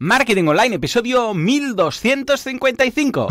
Marketing Online, episodio 1255.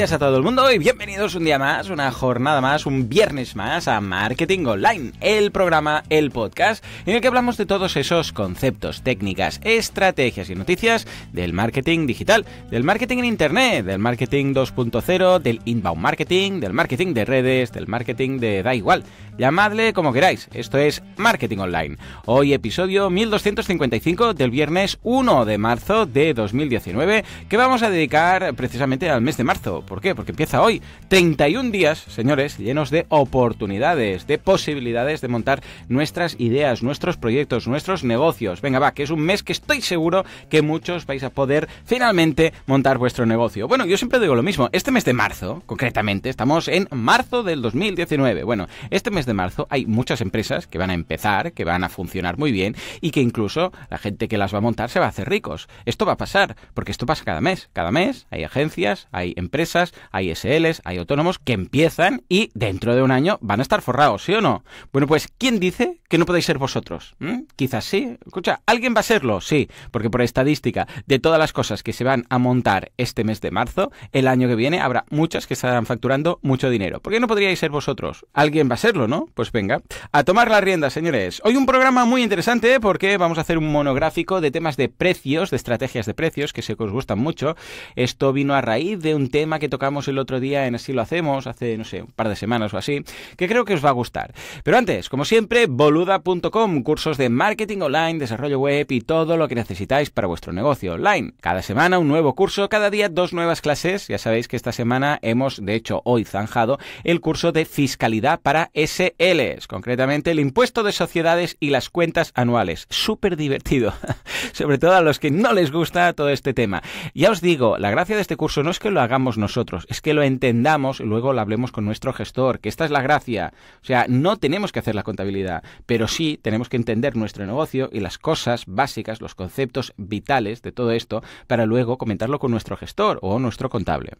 a todo el mundo y bienvenidos un día más, una jornada más, un viernes más a Marketing Online, el programa, el podcast, en el que hablamos de todos esos conceptos, técnicas, estrategias y noticias del marketing digital, del marketing en Internet, del marketing 2.0, del inbound marketing, del marketing de redes, del marketing de da igual. Llamadle como queráis, esto es Marketing Online. Hoy episodio 1255 del viernes 1 de marzo de 2019 que vamos a dedicar precisamente al mes de marzo ¿Por qué? Porque empieza hoy. 31 días, señores, llenos de oportunidades, de posibilidades de montar nuestras ideas, nuestros proyectos, nuestros negocios. Venga, va, que es un mes que estoy seguro que muchos vais a poder finalmente montar vuestro negocio. Bueno, yo siempre digo lo mismo. Este mes de marzo, concretamente, estamos en marzo del 2019. Bueno, este mes de marzo hay muchas empresas que van a empezar, que van a funcionar muy bien y que incluso la gente que las va a montar se va a hacer ricos. Esto va a pasar, porque esto pasa cada mes. Cada mes hay agencias, hay empresas hay SLs, hay autónomos que empiezan y dentro de un año van a estar forrados, ¿sí o no? Bueno, pues ¿quién dice que no podéis ser vosotros? ¿Mm? Quizás sí. Escucha, ¿alguien va a serlo? Sí, porque por estadística, de todas las cosas que se van a montar este mes de marzo, el año que viene habrá muchas que estarán facturando mucho dinero. ¿Por qué no podríais ser vosotros? ¿Alguien va a serlo, no? Pues venga, a tomar las riendas, señores. Hoy un programa muy interesante ¿eh? porque vamos a hacer un monográfico de temas de precios, de estrategias de precios, que sé que os gustan mucho. Esto vino a raíz de un tema que tocamos el otro día en Así lo hacemos, hace, no sé, un par de semanas o así, que creo que os va a gustar. Pero antes, como siempre, boluda.com, cursos de marketing online, desarrollo web y todo lo que necesitáis para vuestro negocio online. Cada semana un nuevo curso, cada día dos nuevas clases. Ya sabéis que esta semana hemos, de hecho, hoy zanjado el curso de fiscalidad para SLs, concretamente el impuesto de sociedades y las cuentas anuales. Súper divertido, sobre todo a los que no les gusta todo este tema. Ya os digo, la gracia de este curso no es que lo hagamos nosotros, nosotros, es que lo entendamos y luego lo hablemos con nuestro gestor, que esta es la gracia. O sea, no tenemos que hacer la contabilidad, pero sí tenemos que entender nuestro negocio y las cosas básicas, los conceptos vitales de todo esto, para luego comentarlo con nuestro gestor o nuestro contable.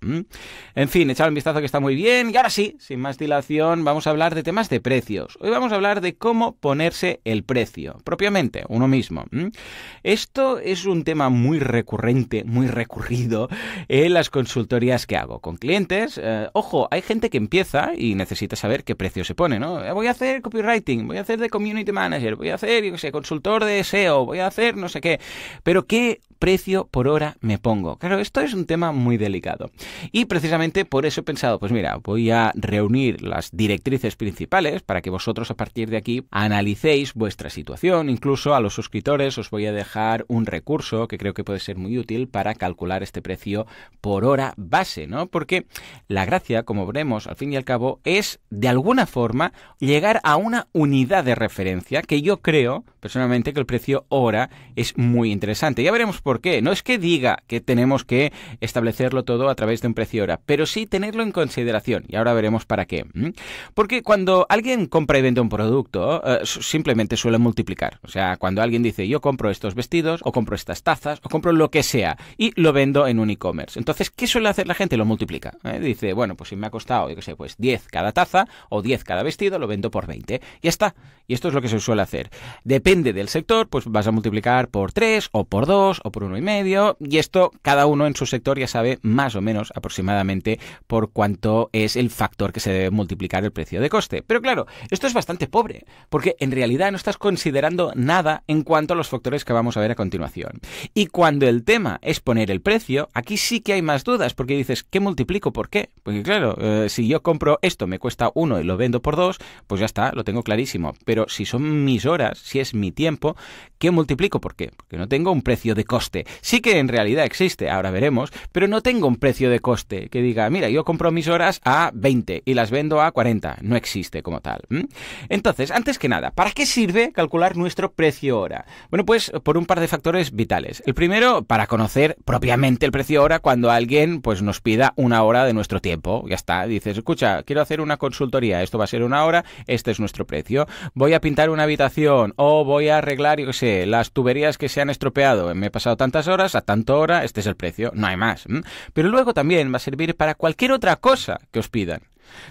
En fin, echad un vistazo que está muy bien. Y ahora sí, sin más dilación, vamos a hablar de temas de precios. Hoy vamos a hablar de cómo ponerse el precio, propiamente, uno mismo. Esto es un tema muy recurrente, muy recurrido en las consultorías que hago? ¿Con clientes? Eh, ojo, hay gente que empieza y necesita saber qué precio se pone, ¿no? Eh, voy a hacer copywriting, voy a hacer de community manager, voy a hacer, yo qué sé, consultor de SEO, voy a hacer no sé qué. Pero ¿qué precio por hora me pongo? Claro, esto es un tema muy delicado. Y precisamente por eso he pensado, pues mira, voy a reunir las directrices principales para que vosotros a partir de aquí analicéis vuestra situación. Incluso a los suscriptores os voy a dejar un recurso que creo que puede ser muy útil para calcular este precio por hora base, ¿no? Porque la gracia, como veremos al fin y al cabo, es de alguna forma llegar a una unidad de referencia que yo creo personalmente que el precio hora es muy interesante. Ya veremos por por qué. No es que diga que tenemos que establecerlo todo a través de un precio hora, pero sí tenerlo en consideración. Y ahora veremos para qué. Porque cuando alguien compra y vende un producto, eh, simplemente suele multiplicar. O sea, cuando alguien dice yo compro estos vestidos, o compro estas tazas, o compro lo que sea, y lo vendo en un e-commerce. Entonces, ¿qué suele hacer la gente? Lo multiplica. ¿eh? Dice, bueno, pues si me ha costado, yo qué sé, pues 10 cada taza o 10 cada vestido, lo vendo por 20. Ya está. Y esto es lo que se suele hacer. Depende del sector, pues vas a multiplicar por 3 o por 2 o por uno y medio. Y esto, cada uno en su sector ya sabe más o menos aproximadamente por cuánto es el factor que se debe multiplicar el precio de coste. Pero claro, esto es bastante pobre, porque en realidad no estás considerando nada en cuanto a los factores que vamos a ver a continuación. Y cuando el tema es poner el precio, aquí sí que hay más dudas, porque dices, ¿qué multiplico por qué? Porque claro, eh, si yo compro esto, me cuesta uno y lo vendo por dos, pues ya está, lo tengo clarísimo. Pero si son mis horas, si es mi tiempo, ¿qué multiplico por qué? Porque no tengo un precio de coste Sí que en realidad existe, ahora veremos, pero no tengo un precio de coste que diga, mira, yo compro mis horas a 20 y las vendo a 40. No existe como tal. Entonces, antes que nada, ¿para qué sirve calcular nuestro precio hora? Bueno, pues por un par de factores vitales. El primero, para conocer propiamente el precio hora cuando alguien pues nos pida una hora de nuestro tiempo. Ya está, dices, escucha, quiero hacer una consultoría, esto va a ser una hora, este es nuestro precio. Voy a pintar una habitación o voy a arreglar, yo qué sé, las tuberías que se han estropeado. Me he pasado tantas horas, a tanto hora, este es el precio, no hay más. Pero luego también va a servir para cualquier otra cosa que os pidan.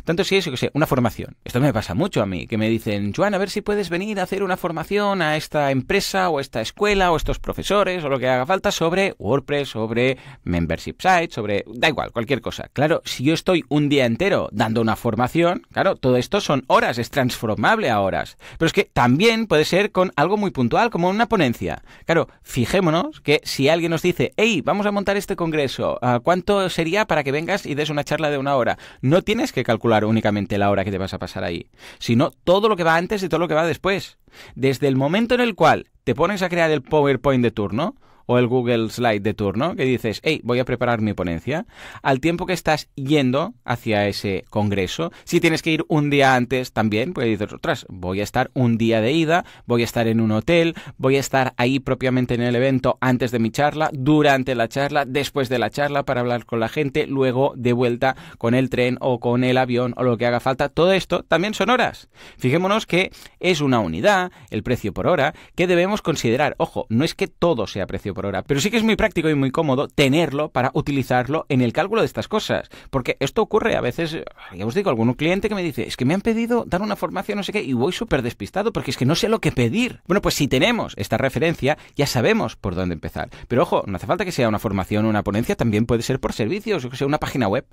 Tanto si es, que sé, una formación. Esto me pasa mucho a mí, que me dicen, Joan, a ver si puedes venir a hacer una formación a esta empresa o esta escuela o estos profesores o lo que haga falta sobre WordPress, sobre membership sites, sobre... da igual, cualquier cosa. Claro, si yo estoy un día entero dando una formación, claro, todo esto son horas, es transformable a horas. Pero es que también puede ser con algo muy puntual, como una ponencia. Claro, fijémonos que si alguien nos dice, hey, vamos a montar este congreso, ¿cuánto sería para que vengas y des una charla de una hora? No tienes que calcular únicamente la hora que te vas a pasar ahí, sino todo lo que va antes y todo lo que va después. Desde el momento en el cual te pones a crear el PowerPoint de turno, o el Google Slide de turno, que dices, hey, voy a preparar mi ponencia, al tiempo que estás yendo hacia ese congreso, si tienes que ir un día antes también, pues decir otras, voy a estar un día de ida, voy a estar en un hotel, voy a estar ahí propiamente en el evento antes de mi charla, durante la charla, después de la charla para hablar con la gente, luego de vuelta con el tren o con el avión o lo que haga falta. Todo esto también son horas. Fijémonos que es una unidad, el precio por hora, que debemos considerar. Ojo, no es que todo sea precio por pero sí que es muy práctico y muy cómodo tenerlo para utilizarlo en el cálculo de estas cosas. Porque esto ocurre a veces, ya os digo, algún cliente que me dice, es que me han pedido dar una formación, no sé qué, y voy súper despistado porque es que no sé lo que pedir. Bueno, pues si tenemos esta referencia, ya sabemos por dónde empezar. Pero ojo, no hace falta que sea una formación o una ponencia, también puede ser por servicios, o sea una página web.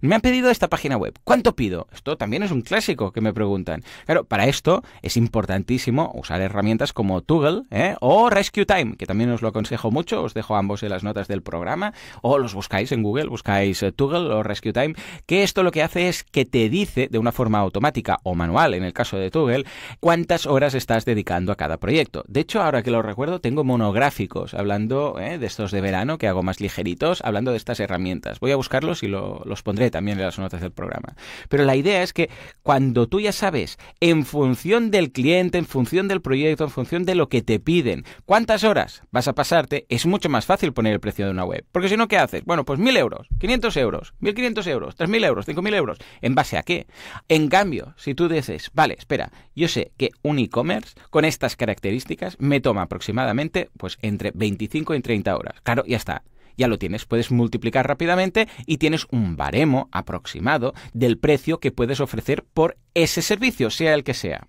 Me han pedido esta página web, ¿cuánto pido? Esto también es un clásico que me preguntan. Claro, para esto es importantísimo usar herramientas como Toggle ¿eh? o Rescue Time, que también os lo aconsejo mucho, os dejo ambos en las notas del programa, o los buscáis en Google, buscáis eh, Toggle o Rescue Time, que esto lo que hace es que te dice de una forma automática o manual, en el caso de Toggle, cuántas horas estás dedicando a cada proyecto. De hecho, ahora que lo recuerdo, tengo monográficos hablando eh, de estos de verano que hago más ligeritos, hablando de estas herramientas. Voy a buscarlos y los pondré también en las notas del programa. Pero la idea es que cuando tú ya sabes, en función del cliente, en función del proyecto, en función de lo que te piden, cuántas horas vas a pasarte es mucho más fácil poner el precio de una web. Porque si no, ¿qué haces? Bueno, pues 1.000 euros, 500 euros, 1.500 euros, 3.000 euros, 5.000 euros. ¿En base a qué? En cambio, si tú dices, vale, espera, yo sé que un e-commerce con estas características me toma aproximadamente pues entre 25 y 30 horas. Claro, ya está ya lo tienes, puedes multiplicar rápidamente y tienes un baremo aproximado del precio que puedes ofrecer por ese servicio, sea el que sea.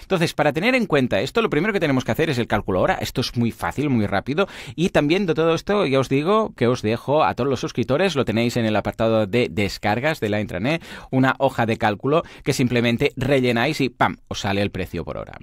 Entonces, para tener en cuenta esto, lo primero que tenemos que hacer es el cálculo ahora. Esto es muy fácil, muy rápido. Y también de todo esto, ya os digo que os dejo a todos los suscriptores, lo tenéis en el apartado de descargas de la intranet, una hoja de cálculo que simplemente rellenáis y ¡pam! os sale el precio por hora.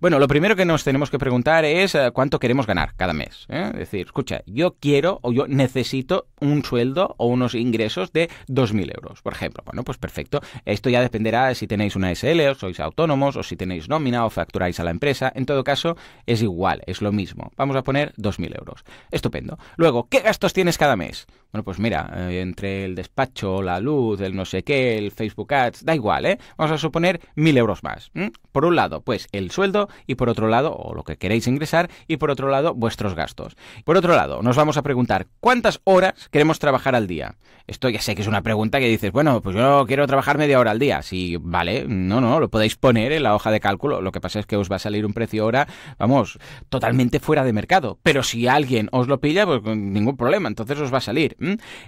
Bueno, lo primero que nos tenemos que preguntar es eh, cuánto queremos ganar cada mes. ¿Eh? Es decir, escucha, yo quiero o yo necesito un sueldo o unos ingresos de 2.000 euros, por ejemplo. Bueno, pues perfecto. Esto ya dependerá de si tenéis una SL o sois autónomos o si tenéis nómina o facturáis a la empresa. En todo caso, es igual, es lo mismo. Vamos a poner 2.000 euros. Estupendo. Luego, ¿qué gastos tienes cada mes? Bueno, pues mira, eh, entre el despacho, la luz, el no sé qué, el Facebook Ads, da igual, ¿eh? Vamos a suponer mil euros más. Por un lado, pues el sueldo y por otro lado, o lo que queréis ingresar, y por otro lado, vuestros gastos. Por otro lado, nos vamos a preguntar cuántas horas queremos trabajar al día. Esto ya sé que es una pregunta que dices, bueno, pues yo quiero trabajar media hora al día. Sí, vale, no, no, lo podéis poner en la hoja de cálculo. Lo que pasa es que os va a salir un precio hora, vamos, totalmente fuera de mercado. Pero si alguien os lo pilla, pues ningún problema, entonces os va a salir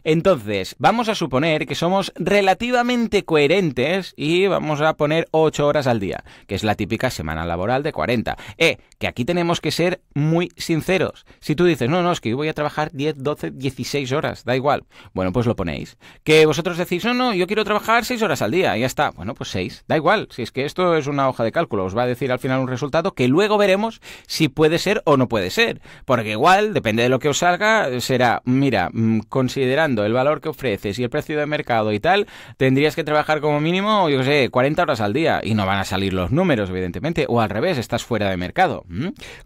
entonces, vamos a suponer que somos relativamente coherentes y vamos a poner 8 horas al día, que es la típica semana laboral de 40. Eh, que aquí tenemos que ser muy sinceros. Si tú dices, no, no, es que yo voy a trabajar 10, 12, 16 horas, da igual. Bueno, pues lo ponéis. Que vosotros decís, no, no, yo quiero trabajar 6 horas al día, y ya está. Bueno, pues 6, da igual. Si es que esto es una hoja de cálculo, os va a decir al final un resultado que luego veremos si puede ser o no puede ser. Porque igual, depende de lo que os salga, será, mira, mm, con considerando el valor que ofreces y el precio de mercado y tal, tendrías que trabajar como mínimo, yo sé, 40 horas al día y no van a salir los números, evidentemente, o al revés, estás fuera de mercado.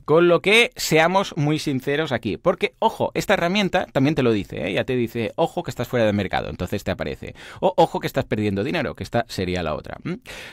Con lo que seamos muy sinceros aquí, porque, ojo, esta herramienta también te lo dice, ¿eh? ya te dice, ojo que estás fuera de mercado, entonces te aparece, o ojo que estás perdiendo dinero, que esta sería la otra.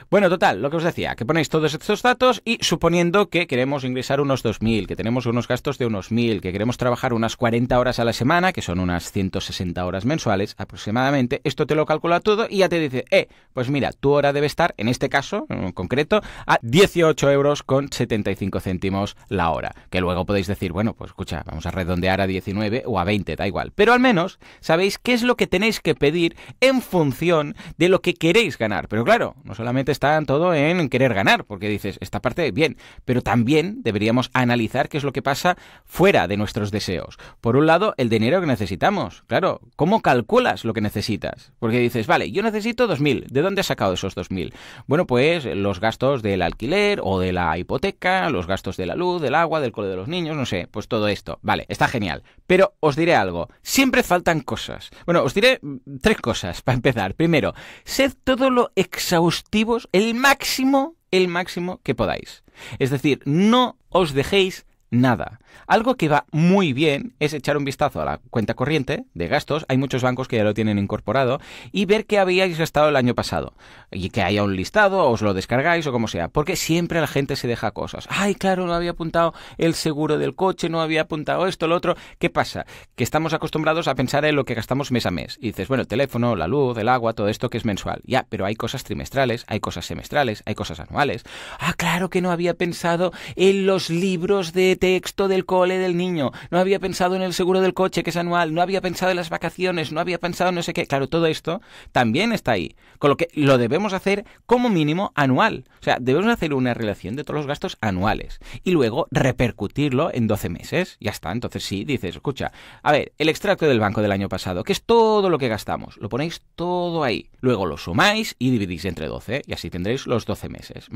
Bueno, total, lo que os decía, que ponéis todos estos datos y suponiendo que queremos ingresar unos 2.000, que tenemos unos gastos de unos 1.000, que queremos trabajar unas 40 horas a la semana, que son unas 100 160 horas mensuales aproximadamente. Esto te lo calcula todo y ya te dice, eh, pues mira, tu hora debe estar, en este caso en concreto, a 18 euros con 75 céntimos la hora. Que luego podéis decir, bueno, pues escucha, vamos a redondear a 19 o a 20, da igual. Pero al menos sabéis qué es lo que tenéis que pedir en función de lo que queréis ganar. Pero claro, no solamente está todo en querer ganar, porque dices, esta parte bien, pero también deberíamos analizar qué es lo que pasa fuera de nuestros deseos. Por un lado, el dinero que necesitamos, Claro, ¿cómo calculas lo que necesitas? Porque dices, vale, yo necesito 2.000. ¿De dónde has sacado esos 2.000? Bueno, pues los gastos del alquiler o de la hipoteca, los gastos de la luz, del agua, del cole de los niños, no sé, pues todo esto. Vale, está genial. Pero os diré algo, siempre faltan cosas. Bueno, os diré mm, tres cosas para empezar. Primero, sed todo lo exhaustivos, el máximo, el máximo que podáis. Es decir, no os dejéis nada. Algo que va muy bien es echar un vistazo a la cuenta corriente de gastos, hay muchos bancos que ya lo tienen incorporado, y ver qué habíais gastado el año pasado. Y que haya un listado, o os lo descargáis o como sea, porque siempre la gente se deja cosas. Ay, claro, no había apuntado el seguro del coche, no había apuntado esto, lo otro. ¿Qué pasa? Que estamos acostumbrados a pensar en lo que gastamos mes a mes. Y dices, bueno, el teléfono, la luz, el agua, todo esto que es mensual. Ya, pero hay cosas trimestrales, hay cosas semestrales, hay cosas anuales. Ah, claro que no había pensado en los libros de texto del cole del niño, no había pensado en el seguro del coche que es anual, no había pensado en las vacaciones, no había pensado en no sé qué. Claro, todo esto también está ahí. Con lo que lo debemos hacer como mínimo anual. O sea, debemos hacer una relación de todos los gastos anuales y luego repercutirlo en 12 meses. Ya está. Entonces sí, dices, escucha, a ver, el extracto del banco del año pasado, que es todo lo que gastamos, lo ponéis todo ahí. Luego lo sumáis y dividís entre 12 y así tendréis los 12 meses.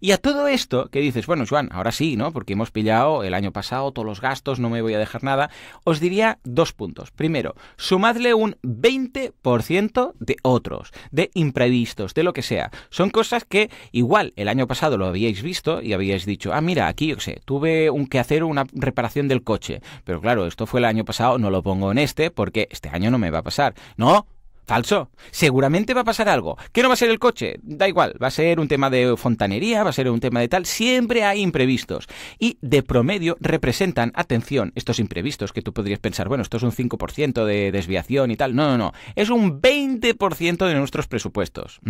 Y a todo esto que dices, bueno, Juan, ahora sí, ¿no? Porque hemos pillado el año pasado, todos los gastos, no me voy a dejar nada, os diría dos puntos. Primero, sumadle un 20% de otros, de imprevistos, de lo que sea. Son cosas que igual el año pasado lo habíais visto y habíais dicho, ah, mira, aquí, yo sé, tuve un que hacer una reparación del coche. Pero claro, esto fue el año pasado, no lo pongo en este porque este año no me va a pasar. No, Falso. Seguramente va a pasar algo. ¿Qué no va a ser el coche? Da igual. Va a ser un tema de fontanería, va a ser un tema de tal. Siempre hay imprevistos. Y de promedio representan, atención, estos imprevistos que tú podrías pensar, bueno, esto es un 5% de desviación y tal. No, no, no. Es un 20% de nuestros presupuestos.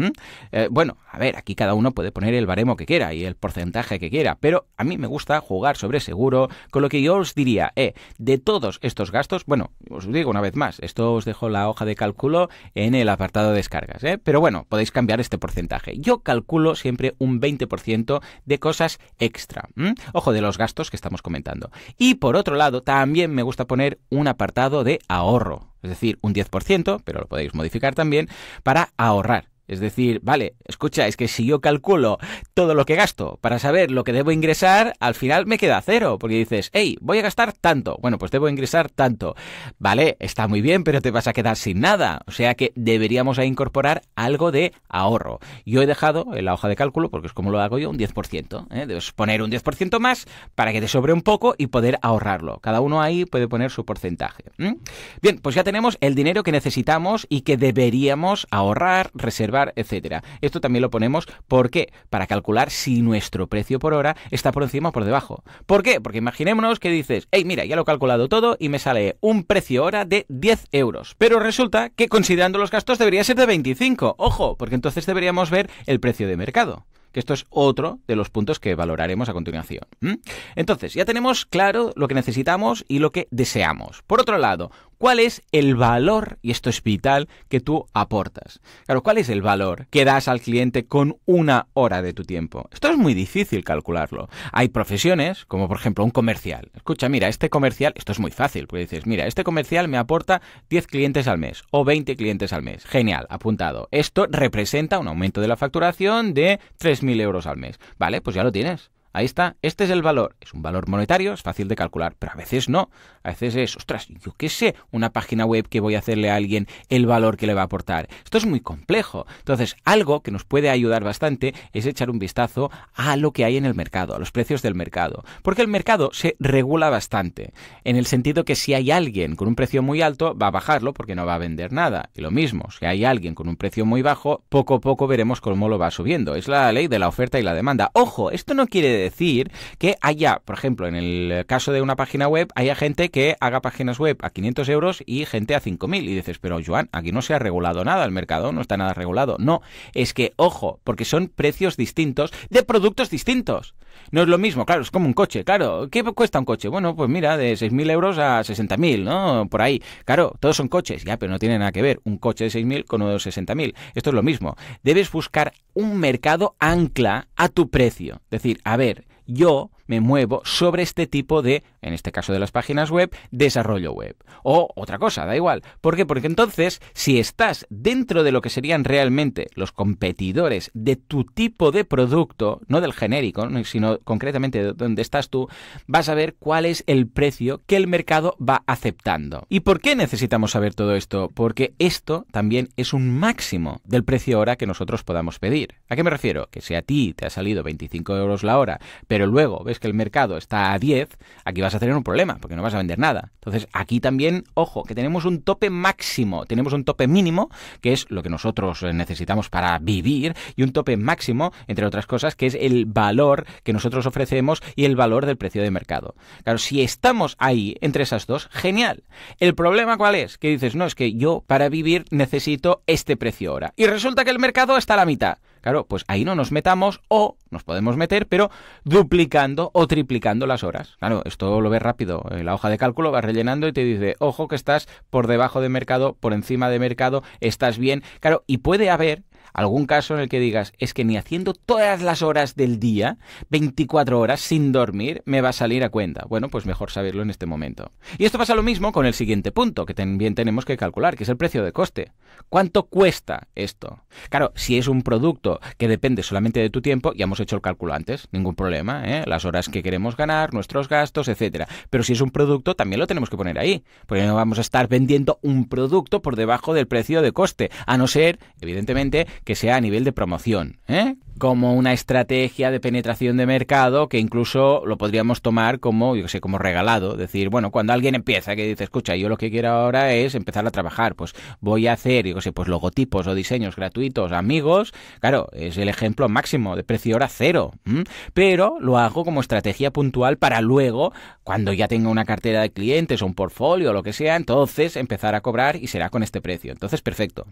Eh, bueno, a ver, aquí cada uno puede poner el baremo que quiera y el porcentaje que quiera. Pero a mí me gusta jugar sobre seguro. Con lo que yo os diría, eh, de todos estos gastos, bueno, os digo una vez más, esto os dejo la hoja de cálculo en el apartado de descargas. ¿eh? Pero bueno, podéis cambiar este porcentaje. Yo calculo siempre un 20% de cosas extra. Ojo de los gastos que estamos comentando. Y por otro lado, también me gusta poner un apartado de ahorro. Es decir, un 10%, pero lo podéis modificar también, para ahorrar. Es decir, vale, escucha, es que si yo calculo todo lo que gasto para saber lo que debo ingresar, al final me queda cero, porque dices, hey, voy a gastar tanto, bueno, pues debo ingresar tanto. Vale, está muy bien, pero te vas a quedar sin nada. O sea que deberíamos incorporar algo de ahorro. Yo he dejado en la hoja de cálculo, porque es como lo hago yo, un 10%. ¿eh? Debes poner un 10% más para que te sobre un poco y poder ahorrarlo. Cada uno ahí puede poner su porcentaje. Bien, pues ya tenemos el dinero que necesitamos y que deberíamos ahorrar, reservar etcétera. Esto también lo ponemos porque Para calcular si nuestro precio por hora está por encima o por debajo. ¿Por qué? Porque imaginémonos que dices, hey, mira, ya lo he calculado todo y me sale un precio hora de 10 euros. Pero resulta que considerando los gastos debería ser de 25. Ojo, porque entonces deberíamos ver el precio de mercado que esto es otro de los puntos que valoraremos a continuación. Entonces, ya tenemos claro lo que necesitamos y lo que deseamos. Por otro lado, ¿Cuál es el valor, y esto es vital, que tú aportas? Claro, ¿cuál es el valor que das al cliente con una hora de tu tiempo? Esto es muy difícil calcularlo. Hay profesiones, como por ejemplo un comercial. Escucha, mira, este comercial, esto es muy fácil, porque dices, mira, este comercial me aporta 10 clientes al mes o 20 clientes al mes. Genial, apuntado. Esto representa un aumento de la facturación de 3.000 euros al mes. Vale, pues ya lo tienes. Ahí está, este es el valor. Es un valor monetario, es fácil de calcular, pero a veces no. A veces es, ostras, yo qué sé, una página web que voy a hacerle a alguien el valor que le va a aportar. Esto es muy complejo. Entonces, algo que nos puede ayudar bastante es echar un vistazo a lo que hay en el mercado, a los precios del mercado. Porque el mercado se regula bastante, en el sentido que si hay alguien con un precio muy alto, va a bajarlo porque no va a vender nada. Y lo mismo, si hay alguien con un precio muy bajo, poco a poco veremos cómo lo va subiendo. Es la ley de la oferta y la demanda. Ojo, esto no quiere decir decir que haya, por ejemplo, en el caso de una página web, haya gente que haga páginas web a 500 euros y gente a 5.000. Y dices, pero Joan, aquí no se ha regulado nada, el mercado no está nada regulado. No, es que, ojo, porque son precios distintos de productos distintos. No es lo mismo, claro, es como un coche, claro. ¿Qué cuesta un coche? Bueno, pues mira, de 6.000 euros a 60.000, ¿no? Por ahí. Claro, todos son coches, ya, pero no tiene nada que ver un coche de 6.000 con uno de 60.000. Esto es lo mismo. Debes buscar un mercado ancla a tu precio. Es decir, a ver, yo me muevo sobre este tipo de, en este caso de las páginas web, desarrollo web. O otra cosa, da igual. ¿Por qué? Porque entonces, si estás dentro de lo que serían realmente los competidores de tu tipo de producto, no del genérico, sino concretamente de donde estás tú, vas a ver cuál es el precio que el mercado va aceptando. ¿Y por qué necesitamos saber todo esto? Porque esto también es un máximo del precio hora que nosotros podamos pedir. ¿A qué me refiero? Que si a ti te ha salido 25 euros la hora, pero luego ves que el mercado está a 10, aquí vas a tener un problema, porque no vas a vender nada. Entonces, aquí también, ojo, que tenemos un tope máximo, tenemos un tope mínimo, que es lo que nosotros eh, necesitamos para vivir, y un tope máximo, entre otras cosas, que es el valor que nosotros ofrecemos y el valor del precio de mercado. Claro, si estamos ahí entre esas dos, genial. El problema cuál es? Que dices, no, es que yo para vivir necesito este precio ahora. Y resulta que el mercado está a la mitad. Claro, pues ahí no nos metamos o nos podemos meter, pero duplicando o triplicando las horas. Claro, esto lo ves rápido. Eh, la hoja de cálculo va rellenando y te dice, ojo que estás por debajo de mercado, por encima de mercado, estás bien. Claro, y puede haber algún caso en el que digas, es que ni haciendo todas las horas del día, 24 horas sin dormir, me va a salir a cuenta. Bueno, pues mejor saberlo en este momento. Y esto pasa lo mismo con el siguiente punto, que también tenemos que calcular, que es el precio de coste. ¿Cuánto cuesta esto? Claro, si es un producto que depende solamente de tu tiempo, ya hemos hecho el cálculo antes, ningún problema, ¿eh? las horas que queremos ganar, nuestros gastos, etcétera. Pero si es un producto, también lo tenemos que poner ahí, porque no vamos a estar vendiendo un producto por debajo del precio de coste, a no ser, evidentemente, que sea a nivel de promoción, ¿eh? como una estrategia de penetración de mercado que incluso lo podríamos tomar como, yo sé, como regalado. Decir, bueno, cuando alguien empieza que dice, escucha, yo lo que quiero ahora es empezar a trabajar, pues voy a hacer, yo sé, pues logotipos o diseños gratuitos, amigos. Claro, es el ejemplo máximo de precio hora cero. Pero lo hago como estrategia puntual para luego, cuando ya tenga una cartera de clientes o un portfolio o lo que sea, entonces empezar a cobrar y será con este precio. Entonces, perfecto.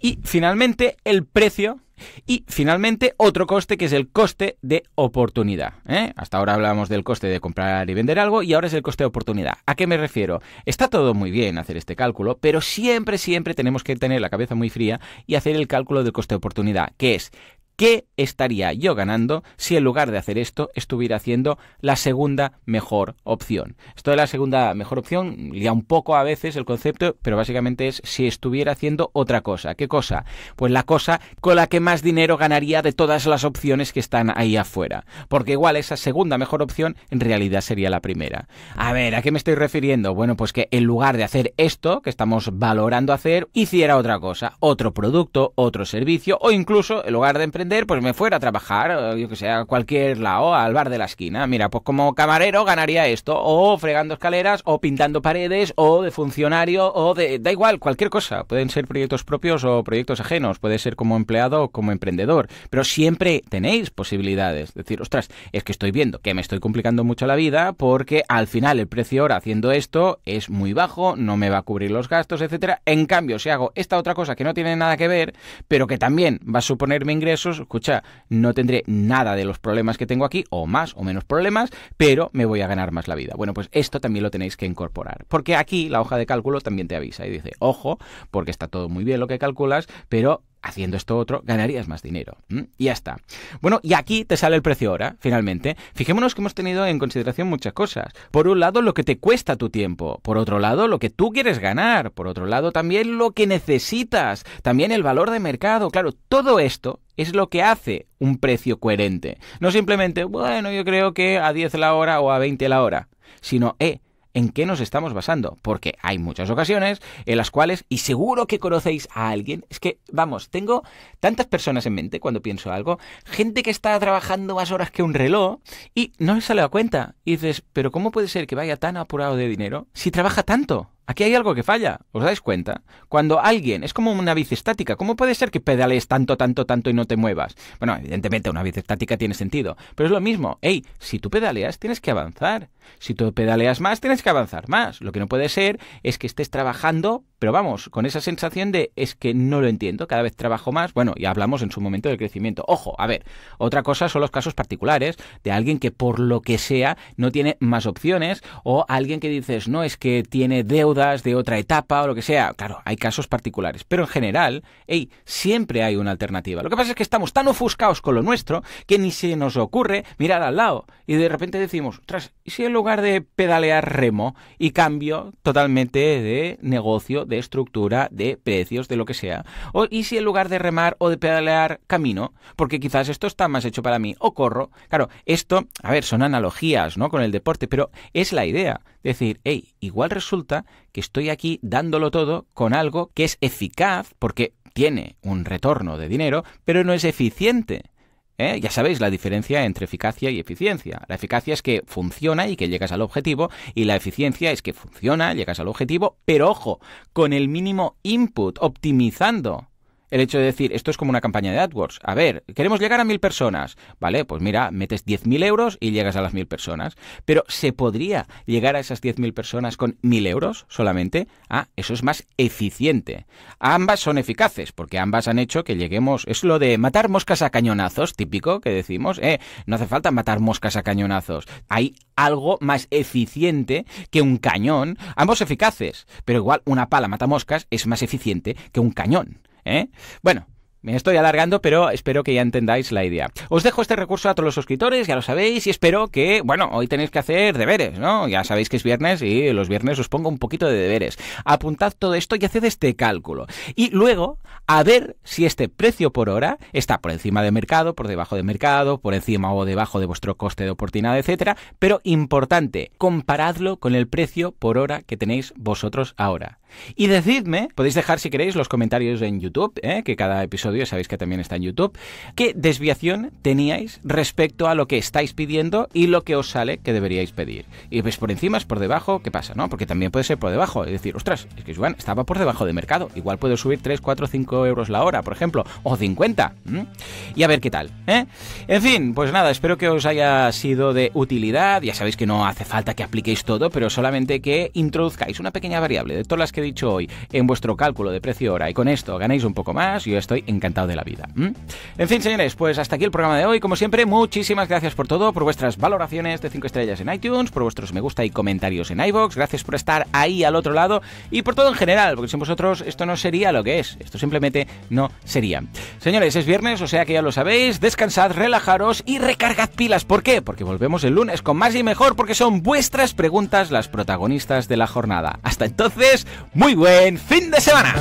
Y finalmente, el precio y finalmente, otro coste que es el coste de oportunidad. ¿eh? Hasta ahora hablábamos del coste de comprar y vender algo y ahora es el coste de oportunidad. ¿A qué me refiero? Está todo muy bien hacer este cálculo, pero siempre, siempre tenemos que tener la cabeza muy fría y hacer el cálculo del coste de oportunidad, que es ¿Qué estaría yo ganando si en lugar de hacer esto estuviera haciendo la segunda mejor opción? Esto de la segunda mejor opción lía un poco a veces el concepto, pero básicamente es si estuviera haciendo otra cosa. ¿Qué cosa? Pues la cosa con la que más dinero ganaría de todas las opciones que están ahí afuera. Porque igual esa segunda mejor opción en realidad sería la primera. A ver, ¿a qué me estoy refiriendo? Bueno, pues que en lugar de hacer esto que estamos valorando hacer, hiciera otra cosa, otro producto, otro servicio o incluso en lugar de emprender pues me fuera a trabajar, yo que sé, a cualquier lado, al bar de la esquina. Mira, pues como camarero ganaría esto, o fregando escaleras, o pintando paredes, o de funcionario, o de... Da igual, cualquier cosa. Pueden ser proyectos propios o proyectos ajenos, puede ser como empleado o como emprendedor, pero siempre tenéis posibilidades. Es decir, ostras, es que estoy viendo que me estoy complicando mucho la vida porque al final el precio ahora haciendo esto es muy bajo, no me va a cubrir los gastos, etcétera. En cambio, si hago esta otra cosa que no tiene nada que ver, pero que también va a suponerme ingresos, escucha, no tendré nada de los problemas que tengo aquí, o más o menos problemas, pero me voy a ganar más la vida. Bueno, pues esto también lo tenéis que incorporar, porque aquí la hoja de cálculo también te avisa y dice, ojo, porque está todo muy bien lo que calculas, pero haciendo esto otro, ganarías más dinero. Y ya está. Bueno, y aquí te sale el precio ahora, finalmente. Fijémonos que hemos tenido en consideración muchas cosas. Por un lado, lo que te cuesta tu tiempo. Por otro lado, lo que tú quieres ganar. Por otro lado, también lo que necesitas. También el valor de mercado. Claro, todo esto es lo que hace un precio coherente. No simplemente, bueno, yo creo que a 10 la hora o a 20 la hora. Sino, eh, en qué nos estamos basando, porque hay muchas ocasiones en las cuales, y seguro que conocéis a alguien, es que, vamos, tengo tantas personas en mente cuando pienso algo, gente que está trabajando más horas que un reloj y no se le da cuenta. Y dices, pero ¿cómo puede ser que vaya tan apurado de dinero si trabaja tanto? Aquí hay algo que falla, ¿os dais cuenta? Cuando alguien, es como una bici estática, ¿cómo puede ser que pedales tanto, tanto, tanto y no te muevas? Bueno, evidentemente una bici estática tiene sentido, pero es lo mismo. Hey, si tú pedaleas tienes que avanzar. Si tú pedaleas más tienes que avanzar más. Lo que no puede ser es que estés trabajando pero vamos, con esa sensación de es que no lo entiendo, cada vez trabajo más, bueno, y hablamos en su momento de crecimiento. Ojo, a ver, otra cosa son los casos particulares de alguien que por lo que sea no tiene más opciones o alguien que dices, no, es que tiene deudas de otra etapa o lo que sea. Claro, hay casos particulares, pero en general, hey, siempre hay una alternativa. Lo que pasa es que estamos tan ofuscados con lo nuestro que ni se nos ocurre mirar al lado y de repente decimos, tras, ¿y si en lugar de pedalear remo y cambio totalmente de negocio, estructura, de precios, de lo que sea. O, y si en lugar de remar o de pedalear, camino, porque quizás esto está más hecho para mí, o corro. Claro, esto, a ver, son analogías, ¿no? Con el deporte, pero es la idea. Decir, hey, igual resulta que estoy aquí dándolo todo con algo que es eficaz, porque tiene un retorno de dinero, pero no es eficiente ¿eh? Ya sabéis la diferencia entre eficacia y eficiencia. La eficacia es que funciona y que llegas al objetivo, y la eficiencia es que funciona, llegas al objetivo, pero ojo, con el mínimo input, optimizando el hecho de decir, esto es como una campaña de AdWords. A ver, queremos llegar a mil personas. Vale, pues mira, metes 10.000 euros y llegas a las mil personas. Pero ¿se podría llegar a esas 10.000 personas con mil euros solamente? Ah, eso es más eficiente. Ambas son eficaces, porque ambas han hecho que lleguemos... Es lo de matar moscas a cañonazos, típico que decimos. Eh, no hace falta matar moscas a cañonazos. Hay algo más eficiente que un cañón. Ambos eficaces, pero igual una pala mata moscas es más eficiente que un cañón. ¿eh? Bueno, me estoy alargando, pero espero que ya entendáis la idea. Os dejo este recurso a todos los suscriptores, ya lo sabéis, y espero que, bueno, hoy tenéis que hacer deberes, ¿no? Ya sabéis que es viernes y los viernes os pongo un poquito de deberes. Apuntad todo esto y haced este cálculo. Y luego, a ver si este precio por hora está por encima de mercado, por debajo de mercado, por encima o debajo de vuestro coste de oportunidad, etcétera. Pero importante, comparadlo con el precio por hora que tenéis vosotros ahora. Y decidme, podéis dejar si queréis los comentarios en YouTube, ¿eh? que cada episodio sabéis que también está en YouTube, qué desviación teníais respecto a lo que estáis pidiendo y lo que os sale que deberíais pedir. Y pues por encima, es por debajo, ¿qué pasa? ¿no? Porque también puede ser por debajo. Es decir, ostras, es que estaba por debajo de mercado. Igual puedo subir 3, 4, 5 euros la hora, por ejemplo, o 50. Y a ver qué tal. ¿eh? En fin, pues nada, espero que os haya sido de utilidad. Ya sabéis que no hace falta que apliquéis todo, pero solamente que introduzcáis una pequeña variable de todas las que he dicho hoy en vuestro cálculo de precio hora y con esto ganáis un poco más, yo estoy encantado de la vida. En fin, señores, pues hasta aquí el programa de hoy. Como siempre, muchísimas gracias por todo, por vuestras valoraciones de 5 estrellas en iTunes, por vuestros me gusta y comentarios en iBox. Gracias por estar ahí al otro lado y por todo en general, porque sin vosotros esto no sería lo que es. Esto simplemente no sería. Señores, es viernes, o sea que ya lo sabéis. Descansad, relajaros y recargad pilas. ¿Por qué? Porque volvemos el lunes con más y mejor, porque son vuestras preguntas las protagonistas de la jornada. Hasta entonces, muy buen fin de semana.